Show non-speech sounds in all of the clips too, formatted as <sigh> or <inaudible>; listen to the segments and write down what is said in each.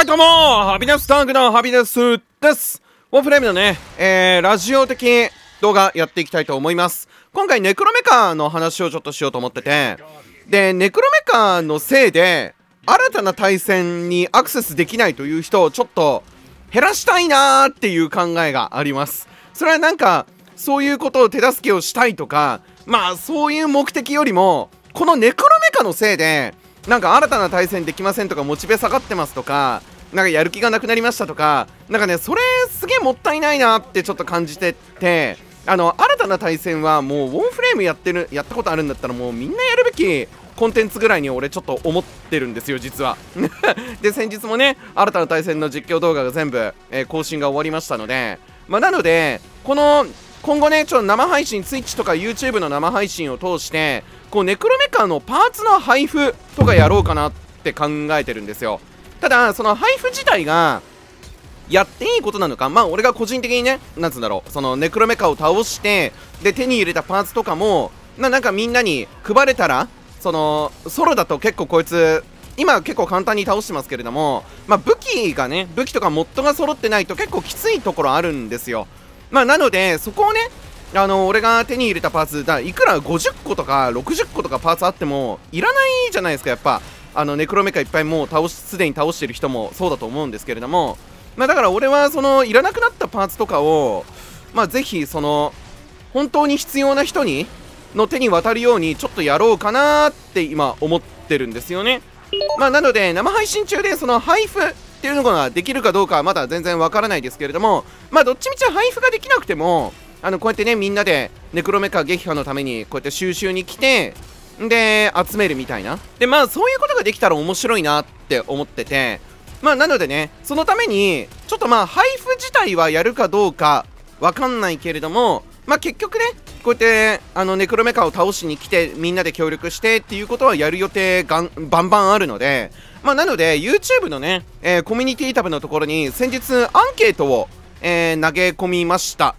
はい、どうもハビネスタングのハビネスですウンフレームのね、えー、ラジオ的動画やっていきたいと思います。今回、ネクロメカの話をちょっとしようと思ってて、で、ネクロメカのせいで、新たな対戦にアクセスできないという人をちょっと減らしたいなーっていう考えがあります。それはなんか、そういうことを手助けをしたいとか、まあ、そういう目的よりも、このネクロメカのせいで、なんか新たな対戦できませんとか、モチベ下がってますとか、なんかやる気がなくなりましたとか、なんかね、それすげえもったいないなってちょっと感じてて、あの、新たな対戦はもうウォンフレームやってる、やったことあるんだったらもうみんなやるべきコンテンツぐらいに俺ちょっと思ってるんですよ実は <laughs> で先日もね新たな対戦の実況動画が全部、えー、更新が終わりましたのでまあ、なのでこの今後ねちょっと生配信 Twitch とか YouTube の生配信を通してこうネクロメカのパーツの配布とかやろうかなって考えてるんですよただその配布自体がやっていいことなのかまあ俺が個人的にねなんつうんだろうそのネクロメカを倒してで手に入れたパーツとかもななんかみんなに配れたらそのソロだと結構こいつ今結構簡単に倒してますけれども、まあ、武器がね武器とかモッドが揃ってないと結構きついところあるんですよまあなのでそこをねあの俺が手に入れたパーツだいくら50個とか60個とかパーツあってもいらないじゃないですかやっぱあのネクロメカいっぱいもう倒しすでに倒してる人もそうだと思うんですけれども、まあ、だから俺はそのいらなくなったパーツとかを、まあ、ぜひその本当に必要な人にの手に渡るようにちょっとやろうかなって今思ってるんですよね。まあ、なので生配信中でその配布っていうのができるかどうかはまだ全然わからないですけれども、まあ、どっちみち配布ができなくてもあのこうやってねみんなでネクロメカ撃破のためにこうやって収集に来てで、集めるみたいな。で、まあ、そういうことができたら面白いなって思ってて、まあ、なのでね、そのために、ちょっとまあ、配布自体はやるかどうか、わかんないけれども、まあ、結局ね、こうやって、あの、ネクロメカを倒しに来て、みんなで協力してっていうことはやる予定がん、バンバンあるので、まあ、なので、YouTube のね、えー、コミュニティタブのところに、先日、アンケートを、えー、投げ込みました。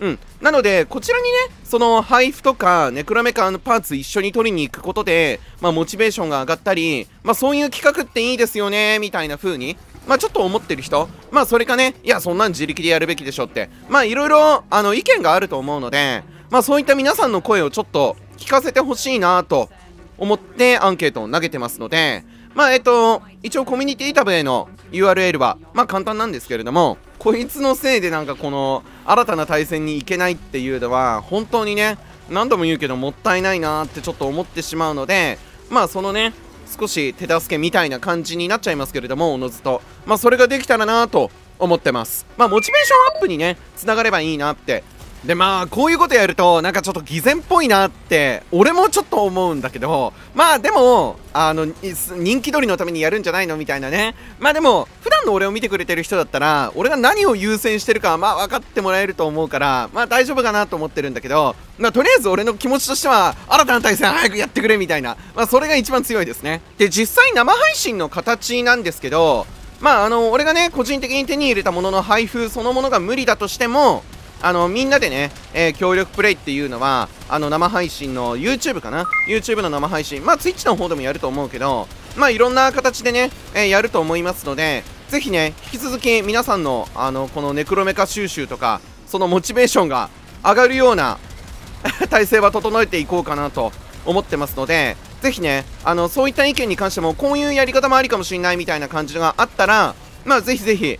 うん。なので、こちらにね、その配布とか、ネクラメカのパーツ一緒に取りに行くことで、まあ、モチベーションが上がったり、まあ、そういう企画っていいですよね、みたいな風に、まあ、ちょっと思ってる人、まあ、それかね、いや、そんなん自力でやるべきでしょって、まあ、いろいろ、あの、意見があると思うので、まあ、そういった皆さんの声をちょっと聞かせてほしいなと思ってアンケートを投げてますので、まあ、えっと、一応コミュニティタブへの URL はまあ簡単なんですけれどもこいつのせいでなんかこの新たな対戦に行けないっていうのは本当にね何度も言うけどもったいないなってちょっと思ってしまうのでまあそのね少し手助けみたいな感じになっちゃいますけれどもおのずとまあそれができたらなと思ってますまあモチベーションアップにねつながればいいなってでまあこういうことやるとなんかちょっと偽善っぽいなって俺もちょっと思うんだけどまあでもあの人気取りのためにやるんじゃないのみたいなねまあでも普段の俺を見てくれてる人だったら俺が何を優先してるかまあ分かってもらえると思うからまあ大丈夫かなと思ってるんだけどまあとりあえず俺の気持ちとしては新たな対戦早くやってくれみたいなまあそれが一番強いですねで実際生配信の形なんですけどまああの俺がね個人的に手に入れたものの配布そのものが無理だとしてもあの、みんなでね、えー、協力プレイっていうのは、あの、生配信の YouTube かな ?YouTube の生配信。まあ、Twitch の方でもやると思うけど、まあ、いろんな形でね、えー、やると思いますので、ぜひね、引き続き皆さんの、あの、このネクロメカ収集とか、そのモチベーションが上がるような <laughs> 体制は整えていこうかなと思ってますので、ぜひね、あの、そういった意見に関しても、こういうやり方もありかもしれないみたいな感じがあったら、まあ、ぜひぜひ、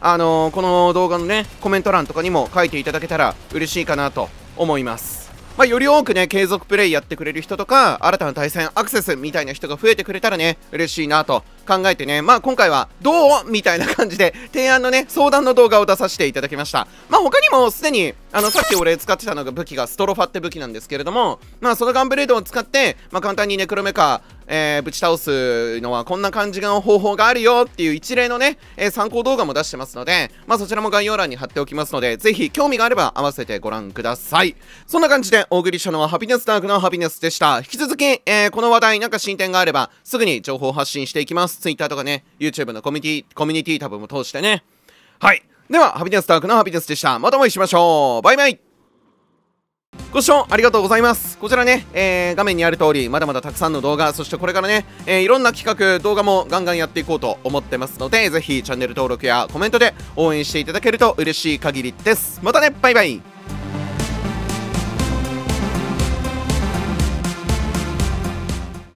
あのー、この動画のね、コメント欄とかにも書いていただけたら嬉しいかなと思います。まあ、より多くね、継続プレイやってくれる人とか、新たな対戦アクセスみたいな人が増えてくれたらね、嬉しいなと考えてね、まあ今回はどうみたいな感じで提案のね、相談の動画を出させていただきました。まあ他にもすでに、あの、さっき俺使ってたのが武器がストロファって武器なんですけれども、まあそのガンブレードを使って、まあ簡単にネクロメカえー、ぶち倒すのはこんな感じの方法があるよっていう一例のね、えー、参考動画も出してますので、まあ、そちらも概要欄に貼っておきますので、ぜひ興味があれば合わせてご覧ください。そんな感じで大栗りしたのはハピネスダークのハピネスでした。引き続き、えー、この話題なんか進展があれば、すぐに情報発信していきます。Twitter とかね、YouTube のコミュニティ、コミュニティタブも通してね。はい。では、ハピネスダークのハピネスでした。またお会いしましょう。バイバイ。ご視聴ありがとうございます。こちらね、えー、画面にある通り、まだまだたくさんの動画、そしてこれからね、えー、いろんな企画、動画もガンガンやっていこうと思ってますので、ぜひチャンネル登録やコメントで応援していただけると嬉しい限りです。またね、バイバイ